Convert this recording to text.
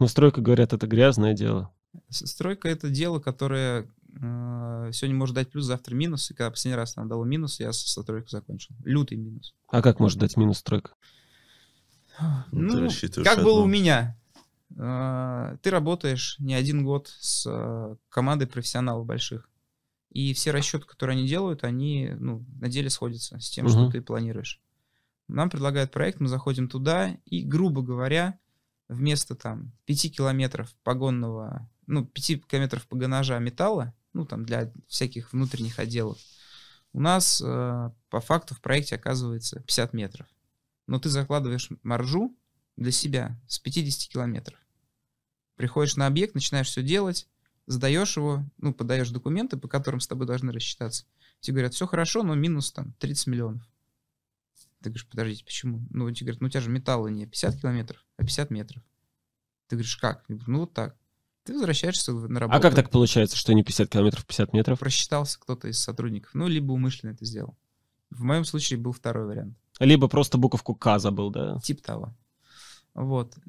Ну, стройка, говорят, это грязное дело. Стройка — это дело, которое а, сегодня может дать плюс, завтра минус. И когда последний раз она дала минус, я со стройку закончил. Лютый минус. А как может дать минус стройка? Ну, ну как было у меня. А, ты работаешь не один год с э, командой профессионалов больших. И все расчеты, которые они делают, они ну, на деле сходятся с тем, угу. что ты планируешь. Нам предлагают проект, мы заходим туда, и, грубо говоря, вместо там 5 километров погонного, ну, 5 километров погонажа металла, ну, там для всяких внутренних отделов, у нас э, по факту в проекте оказывается 50 метров. Но ты закладываешь маржу для себя с 50 километров. Приходишь на объект, начинаешь все делать, задаешь его, ну, подаешь документы, по которым с тобой должны рассчитаться. Тебе говорят, все хорошо, но минус там 30 миллионов. Ты говоришь, подождите, почему? Ну, тебе говорят, ну у тебя же металла не 50 километров. 50 метров. Ты говоришь, как? Я говорю, ну вот так. Ты возвращаешься на а работу. А как так получается, что не 50 километров, 50 метров? Просчитался кто-то из сотрудников. Ну, либо умышленно это сделал. В моем случае был второй вариант. Либо просто буковку К забыл, да? Тип того. Вот.